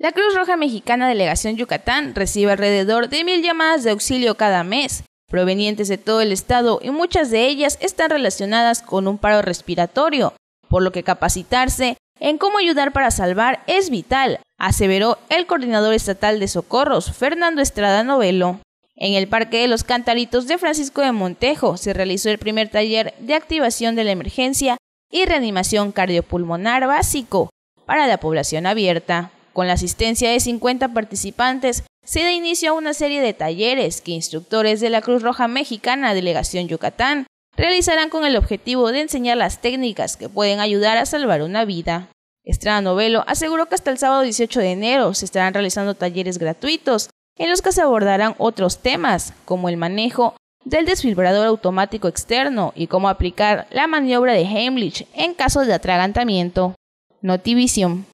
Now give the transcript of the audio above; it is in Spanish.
La Cruz Roja Mexicana Delegación Yucatán recibe alrededor de mil llamadas de auxilio cada mes, provenientes de todo el estado y muchas de ellas están relacionadas con un paro respiratorio, por lo que capacitarse en cómo ayudar para salvar es vital, aseveró el coordinador estatal de socorros, Fernando Estrada Novelo. En el Parque de los Cantaritos de Francisco de Montejo se realizó el primer taller de activación de la emergencia y reanimación cardiopulmonar básico para la población abierta. Con la asistencia de 50 participantes, se da inicio a una serie de talleres que instructores de la Cruz Roja Mexicana Delegación Yucatán realizarán con el objetivo de enseñar las técnicas que pueden ayudar a salvar una vida. Estrada Novelo aseguró que hasta el sábado 18 de enero se estarán realizando talleres gratuitos en los que se abordarán otros temas como el manejo del desfibrador automático externo y cómo aplicar la maniobra de Heimlich en caso de atragantamiento. Notivision.